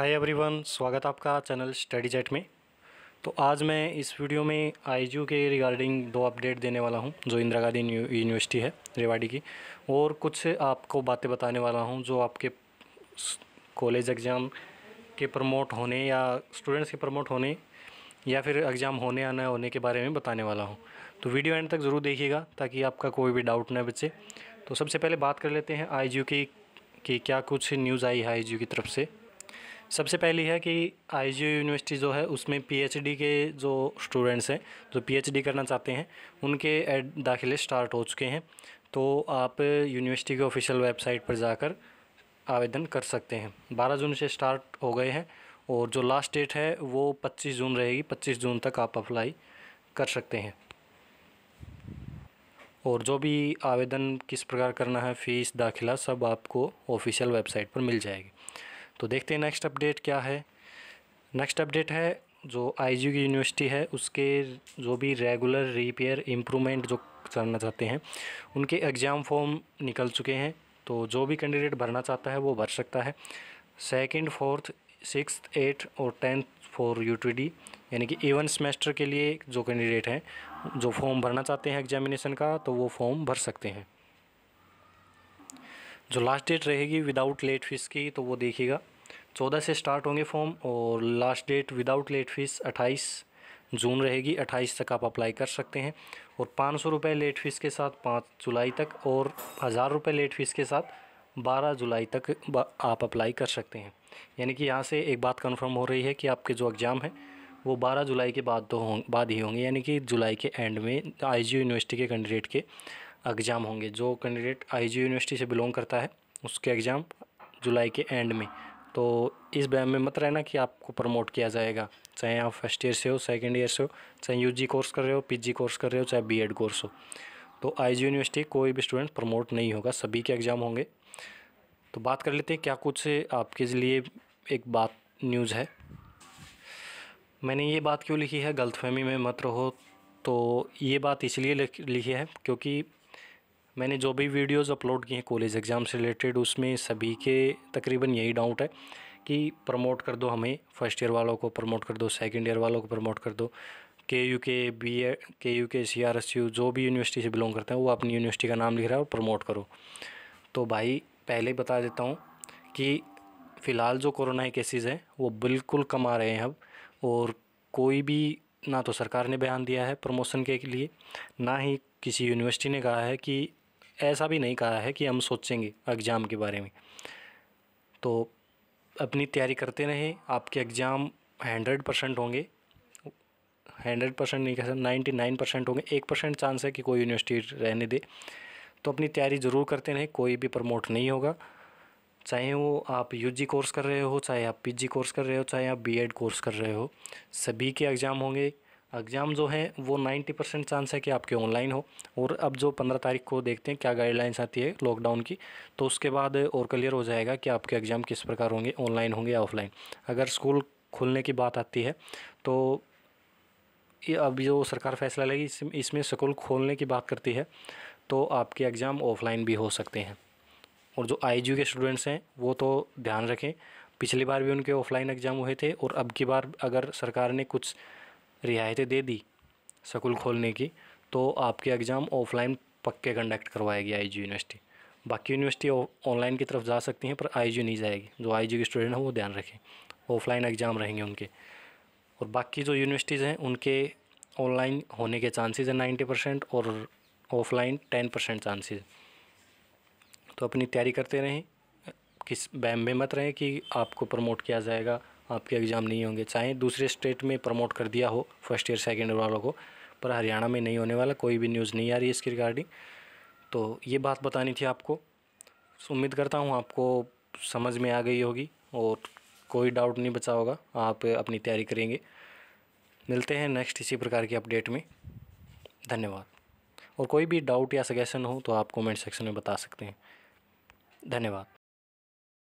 hi everyone स्वागत आपका channel study jet में तो आज मैं इस वीडियो में आई के रिगार्डिंग दो अपडेट देने वाला हूं जो इंदिरा गांधी यूनिवर्सिटी है रेवाड़ी की और कुछ आपको बातें बताने वाला हूं जो आपके कॉलेज एग्ज़ाम के प्रमोट होने या स्टूडेंट्स के प्रमोट होने या फिर एग्ज़ाम होने या न होने के बारे में बताने वाला हूँ तो वीडियो एंड तक ज़रूर देखिएगा ताकि आपका कोई भी डाउट ना बचे तो सबसे पहले बात कर लेते हैं आई की कि क्या कुछ न्यूज़ आई है आई की तरफ से सबसे पहली है कि आई यूनिवर्सिटी जो है उसमें पीएचडी के जो स्टूडेंट्स हैं जो पीएचडी करना चाहते हैं उनके एड दाखिले स्टार्ट हो चुके हैं तो आप यूनिवर्सिटी के ऑफिशियल वेबसाइट पर जाकर आवेदन कर सकते हैं 12 जून से स्टार्ट हो गए हैं और जो लास्ट डेट है वो 25 जून रहेगी 25 जून तक आप अप्लाई कर सकते हैं और जो भी आवेदन किस प्रकार करना है फ़ीस दाखिला सब आपको ऑफिशियल वेबसाइट पर मिल जाएगी तो देखते हैं नेक्स्ट अपडेट क्या है नेक्स्ट अपडेट है जो आई की यूनिवर्सिटी है उसके जो भी रेगुलर रिपेयर इम्प्रूवमेंट जो करना चाहते हैं उनके एग्ज़ाम फॉर्म निकल चुके हैं तो जो भी कैंडिडेट भरना चाहता है वो भर सकता है सेकंड फोर्थ सिक्स एट और टेंथ फॉर यू यानी कि एवन सेमेस्टर के लिए जो कैंडिडेट हैं जो फॉर्म भरना चाहते हैं एग्जामिनेशन का तो वो फॉर्म भर सकते हैं जो लास्ट डेट रहेगी विदाउट लेट फीस की तो वो देखिएगा चौदह से स्टार्ट होंगे फॉर्म और last date without late fee अट्ठाईस जून रहेगी अट्ठाईस तक आप अप्लाई कर सकते हैं और पाँच सौ रुपये लेट फीस के साथ पाँच जुलाई तक और हज़ार रुपये लेट फीस के साथ बारह जुलाई तक आप अप्लाई कर सकते हैं यानी कि यहाँ से एक बात कन्फर्म हो रही है कि आपके जो एग्ज़ाम हैं वो बारह जुलाई के बाद तो हों बाद ही होंगे यानी कि जुलाई के एंड में आई यूनिवर्सिटी के कैंडिडेट के एग्ज़ाम होंगे जो कैंडिडेट आई यूनिवर्सिटी से बिलोंग करता है उसके एग्ज़ाम जुलाई के एंड में तो इस बैम में मत रहना कि आपको प्रमोट किया जाएगा चाहे आप फर्स्ट ईयर से हो सेकेंड ईयर से हो चाहे यूजी कोर्स कर रहे हो पीजी कोर्स कर रहे हो चाहे बीएड कोर्स हो तो आई यूनिवर्सिटी कोई भी स्टूडेंट प्रमोट नहीं होगा सभी के एग्ज़ाम होंगे तो बात कर लेते हैं क्या कुछ आपके लिए एक बात न्यूज़ है मैंने ये बात क्यों लिखी है गलतफहमी में मत रहो तो ये बात इसलिए लिखी है क्योंकि मैंने जो भी वीडियोस अपलोड किए हैं कॉलेज एग्ज़ाम से रिलेटेड उसमें सभी के तकरीबन यही डाउट है कि प्रमोट कर दो हमें फ़र्स्ट ईयर वालों को प्रमोट कर दो सेकंड ईयर वालों को प्रमोट कर दो के यू के बी ए के यू के सी आर एस यू जो भी यूनिवर्सिटी से बिलोंग करते हैं वो अपनी यूनिवर्सिटी का नाम लिख रहा है और प्रमोट करो तो भाई पहले बता देता हूँ कि फ़िलहाल जो कोरोना के केसेज़ हैं वो बिल्कुल कम आ रहे हैं अब और कोई भी ना तो सरकार ने बयान दिया है प्रमोशन के लिए ना ही किसी यूनिवर्सिटी ने कहा है कि ऐसा भी नहीं कहा है कि हम सोचेंगे एग्ज़ाम के बारे में तो अपनी तैयारी करते रहें आपके एग्ज़ाम हंड्रेड परसेंट होंगे हंड्रेड परसेंट नहीं कह सकते नाइन्टी नाइन परसेंट होंगे एक परसेंट चांस है कि कोई यूनिवर्सिटी रहने दे तो अपनी तैयारी ज़रूर करते रहें कोई भी प्रमोट नहीं होगा चाहे वो आप यूजी कोर्स कर रहे हो चाहे आप पीजी कोर्स कर रहे हो चाहे आप बीएड कोर्स कर रहे हो सभी के एग्ज़ाम होंगे एग्ज़ाम जो है वो 90 परसेंट चांस है कि आपके ऑनलाइन हो और अब जो 15 तारीख को देखते हैं क्या गाइडलाइंस आती है लॉकडाउन की तो उसके बाद और क्लियर हो जाएगा कि आपके एग्ज़ाम किस प्रकार होंगे ऑनलाइन होंगे या ऑफलाइन अगर स्कूल खोलने की बात आती है तो ये अब जो सरकार फैसला लेगी इस, इसमें स्कूल खोलने की बात करती है तो आपके एग्ज़ाम ऑफलाइन भी हो सकते हैं और जो आई के स्टूडेंट्स हैं वो तो ध्यान रखें पिछली बार भी उनके ऑफलाइन एग्ज़ाम हुए थे और अब की बार अगर सरकार ने कुछ रियायतें दे दी स्कूल खोलने की तो आपके एग्ज़ाम ऑफलाइन पक्के कंडक्ट करवाएगी आई यूनिवर्सिटी बाकी यूनिवर्सिटी ऑनलाइन की तरफ जा सकती हैं पर आई नहीं जाएगी जो आई के स्टूडेंट हैं वो ध्यान रखें ऑफलाइन एग्ज़ाम रहेंगे उनके और बाकी जो यूनिवर्सिटीज़ हैं उनके ऑनलाइन होने के चांसेस हैं नाइन्टी परसेंट और ऑफलाइन टेन परसेंट चांसेज तो अपनी तैयारी करते रहें किस बैम में मत रहें कि आपको प्रमोट किया जाएगा आपके एग्ज़ाम नहीं होंगे चाहे दूसरे स्टेट में प्रमोट कर दिया हो फर्स्ट ईयर सेकेंड ईयर वालों को पर हरियाणा में नहीं होने वाला कोई भी न्यूज़ नहीं आ रही इसकी रिगार्डिंग तो ये बात बतानी थी आपको उम्मीद करता हूँ आपको समझ में आ गई होगी और कोई डाउट नहीं बचा होगा आप अपनी तैयारी करेंगे मिलते हैं नेक्स्ट इसी प्रकार की अपडेट में धन्यवाद और कोई भी डाउट या सजेशन हो तो आप कमेंट सेक्शन में बता सकते हैं धन्यवाद